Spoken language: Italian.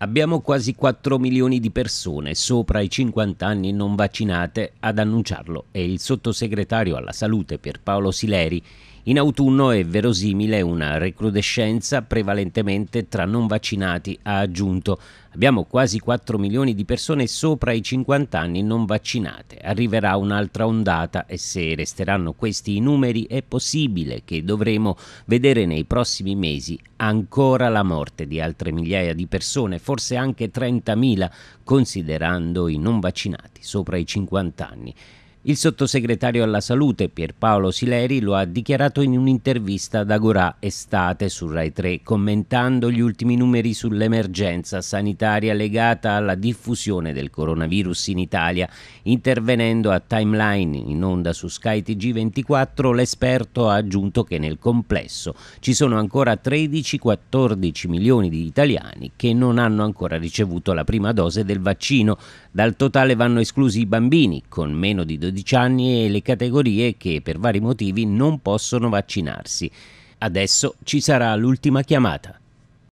Abbiamo quasi 4 milioni di persone sopra i 50 anni non vaccinate, ad annunciarlo è il sottosegretario alla salute Pierpaolo Sileri in autunno è verosimile una recrudescenza prevalentemente tra non vaccinati, ha aggiunto. Abbiamo quasi 4 milioni di persone sopra i 50 anni non vaccinate. Arriverà un'altra ondata e se resteranno questi i numeri è possibile che dovremo vedere nei prossimi mesi ancora la morte di altre migliaia di persone, forse anche 30.000, considerando i non vaccinati sopra i 50 anni. Il sottosegretario alla salute Pierpaolo Sileri lo ha dichiarato in un'intervista ad Agorà Estate su Rai 3, commentando gli ultimi numeri sull'emergenza sanitaria legata alla diffusione del coronavirus in Italia. Intervenendo a Timeline in onda su skytg 24 l'esperto ha aggiunto che nel complesso ci sono ancora 13-14 milioni di italiani che non hanno ancora ricevuto la prima dose del vaccino. Dal totale vanno esclusi i bambini con meno di 12 14 anni e le categorie che per vari motivi non possono vaccinarsi. Adesso ci sarà l'ultima chiamata.